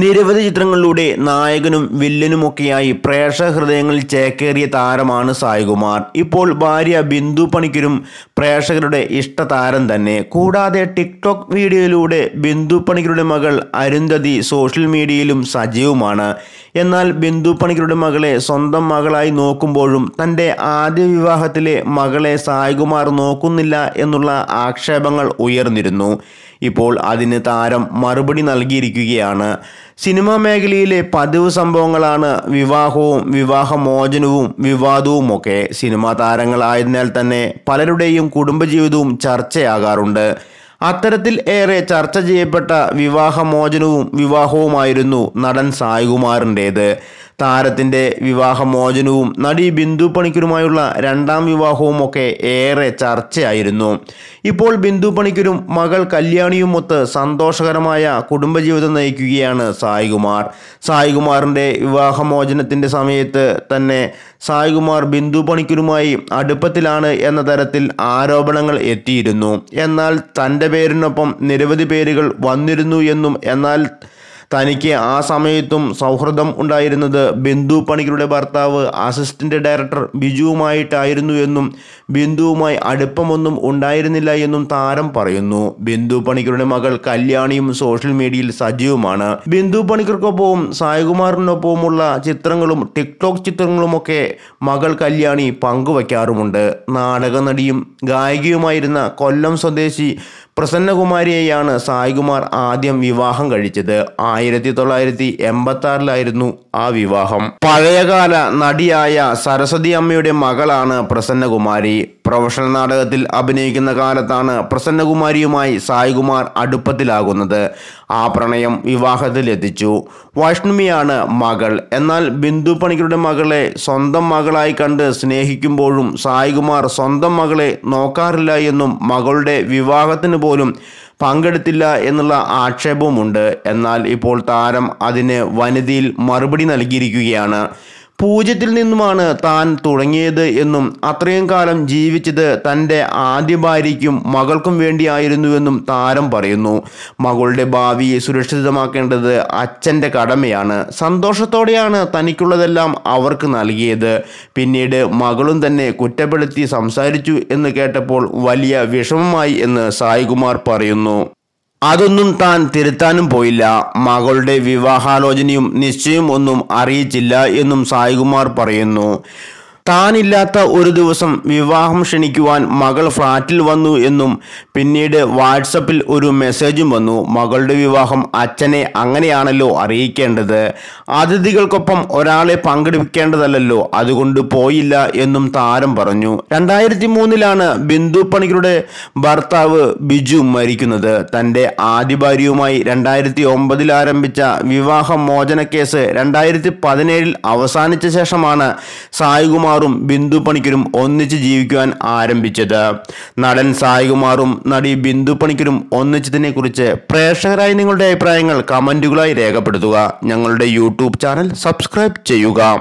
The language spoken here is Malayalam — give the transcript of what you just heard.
നിരവധി ചിത്രങ്ങളിലൂടെ നായകനും വില്ലനുമൊക്കെയായി പ്രേക്ഷക ഹൃദയങ്ങളിൽ ചേക്കേറിയ താരമാണ് സായികുമാർ ഇപ്പോൾ ഭാര്യ ബിന്ദു പണിക്കരും പ്രേക്ഷകരുടെ ഇഷ്ട താരം തന്നെ കൂടാതെ ടിക്ടോക്ക് വീഡിയോയിലൂടെ ബിന്ദു പണിക്കരുടെ മകൾ അരുന്ധതി സോഷ്യൽ മീഡിയയിലും സജീവമാണ് എന്നാൽ ബന്ധുപ്പണികളുടെ മകളെ സ്വന്തം മകളായി നോക്കുമ്പോഴും തൻ്റെ ആദ്യ വിവാഹത്തിലെ മകളെ സായികുമാർ നോക്കുന്നില്ല എന്നുള്ള ആക്ഷേപങ്ങൾ ഉയർന്നിരുന്നു ഇപ്പോൾ അതിന് താരം മറുപടി നൽകിയിരിക്കുകയാണ് സിനിമാ മേഖലയിലെ പതിവ് സംഭവങ്ങളാണ് വിവാഹവും വിവാഹമോചനവും വിവാദവുമൊക്കെ സിനിമാ താരങ്ങളായതിനാൽ തന്നെ പലരുടെയും കുടുംബജീവിതവും ചർച്ചയാകാറുണ്ട് അത്തരത്തിൽ ഏറെ ചർച്ച ചെയ്യപ്പെട്ട വിവാഹമോചനവും വിവാഹവുമായിരുന്നു നടൻ സായികുമാറിൻ്റേത് താരത്തിന്റെ വിവാഹമോചനവും നടി ബിന്ദു പണിക്കരുമായുള്ള രണ്ടാം വിവാഹവുമൊക്കെ ഏറെ ചർച്ചയായിരുന്നു ഇപ്പോൾ ബിന്ദു പണിക്കരും മകൾ ഒത്ത് സന്തോഷകരമായ കുടുംബജീവിതം നയിക്കുകയാണ് സായികുമാർ സായികുമാറിൻ്റെ വിവാഹമോചനത്തിൻ്റെ സമയത്ത് തന്നെ സായികുമാർ ബിന്ദു പണിക്കരുമായി അടുപ്പത്തിലാണ് എന്ന തരത്തിൽ ആരോപണങ്ങൾ എത്തിയിരുന്നു എന്നാൽ തൻ്റെ പേരിനൊപ്പം നിരവധി പേരുകൾ വന്നിരുന്നു എന്നും എന്നാൽ തനിക്ക് ആ സമയത്തും സൗഹൃദം ഉണ്ടായിരുന്നത് ബിന്ദു പണിക്കരുടെ ഭർത്താവ് അസിസ്റ്റൻ്റ് ഡയറക്ടർ ബിജുവുമായിട്ടായിരുന്നു എന്നും ബിന്ദുവുമായി അടുപ്പമൊന്നും ഉണ്ടായിരുന്നില്ല എന്നും താരം പറയുന്നു ബിന്ദു പണിക്കരുടെ മകൾ കല്യാണിയും സോഷ്യൽ മീഡിയയിൽ സജീവമാണ് ബിന്ദു പണിക്കർക്കൊപ്പവും സായകുമാറിനൊപ്പവുമുള്ള ചിത്രങ്ങളും ടിക്ടോക്ക് ചിത്രങ്ങളുമൊക്കെ മകൾ കല്യാണി പങ്കുവയ്ക്കാറുമുണ്ട് നാടക നടിയും ഗായികയുമായിരുന്ന കൊല്ലം സ്വദേശി പ്രസന്നകുമാരിയെയാണ് സായികുമാർ ആദ്യം വിവാഹം കഴിച്ചത് ആയിരത്തി തൊള്ളായിരത്തി എൺപത്തി ആറിലായിരുന്നു ആ വിവാഹം പഴയകാല നടിയായ സരസ്വതി അമ്മയുടെ മകളാണ് പ്രസന്നകുമാരി പ്രൊഫഷണൽ നാടകത്തിൽ അഭിനയിക്കുന്ന കാലത്താണ് പ്രസന്നകുമാരിയുമായി സായികുമാർ അടുപ്പത്തിലാകുന്നത് ആ പ്രണയം വിവാഹത്തിലെത്തിച്ചു വൈഷ്ണവിയാണ് മകൾ എന്നാൽ ബിന്ദു പണിക്കരുടെ മകളെ സ്വന്തം മകളായി കണ്ട് സ്നേഹിക്കുമ്പോഴും സായികുമാർ സ്വന്തം മകളെ നോക്കാറില്ല എന്നും മകളുടെ വിവാഹത്തിന് പോലും പോലും പങ്കെടുത്തില്ല എന്നുള്ള ആക്ഷേപവുമുണ്ട് എന്നാൽ ഇപ്പോൾ താരം അതിന് വനിതയിൽ മറുപടി നൽകിയിരിക്കുകയാണ് പൂജ്യത്തിൽ നിന്നുമാണ് താൻ തുടങ്ങിയത് എന്നും അത്രയും കാലം ജീവിച്ചത് തൻ്റെ ആദ്യ ഭാര്യയ്ക്കും മകൾക്കും വേണ്ടിയായിരുന്നുവെന്നും താരം പറയുന്നു മകളുടെ ഭാവിയെ സുരക്ഷിതമാക്കേണ്ടത് അച്ഛൻ്റെ കടമയാണ് സന്തോഷത്തോടെയാണ് തനിക്കുള്ളതെല്ലാം അവർക്ക് നൽകിയത് പിന്നീട് മകളും തന്നെ കുറ്റപ്പെടുത്തി സംസാരിച്ചു എന്ന് കേട്ടപ്പോൾ വലിയ വിഷമമായി എന്ന് സായികുമാർ പറയുന്നു അതൊന്നും താൻ തിരുത്താനും പോയില്ല മകളുടെ വിവാഹാലോചനയും നിശ്ചയം ഒന്നും അറിയിച്ചില്ല എന്നും സായികുമാർ പറയുന്നു താനില്ലാത്ത ഒരു ദിവസം വിവാഹം ക്ഷണിക്കുവാൻ മകൾ ഫ്ലാറ്റിൽ വന്നു എന്നും പിന്നീട് വാട്സപ്പിൽ ഒരു മെസ്സേജും വന്നു മകളുടെ വിവാഹം അച്ഛനെ അങ്ങനെയാണല്ലോ അറിയിക്കേണ്ടത് അതിഥികൾക്കൊപ്പം ഒരാളെ പങ്കെടുപ്പിക്കേണ്ടതല്ലോ അതുകൊണ്ട് പോയില്ല എന്നും താരം പറഞ്ഞു രണ്ടായിരത്തി മൂന്നിലാണ് ബിന്ദു പണിക്കരുടെ ഭർത്താവ് ബിജു മരിക്കുന്നത് തൻ്റെ ആദ്യ ഭാര്യയുമായി രണ്ടായിരത്തി ഒമ്പതിൽ ആരംഭിച്ച വിവാഹ മോചന കേസ് രണ്ടായിരത്തി പതിനേഴിൽ അവസാനിച്ച ശേഷമാണ് സായികുമാർ സായികുമാറും ബിന്ദു പണിക്കരും ഒന്നിച്ച് ജീവിക്കുവാൻ ആരംഭിച്ചത് നടൻ സായികുമാറും നടി ബിന്ദു പണിക്കരും ഒന്നിച്ചതിനെ കുറിച്ച് പ്രേക്ഷകരായി നിങ്ങളുടെ അഭിപ്രായങ്ങൾ കമൻറ്റുകളായി രേഖപ്പെടുത്തുക ഞങ്ങളുടെ യൂട്യൂബ് ചാനൽ സബ്സ്ക്രൈബ് ചെയ്യുക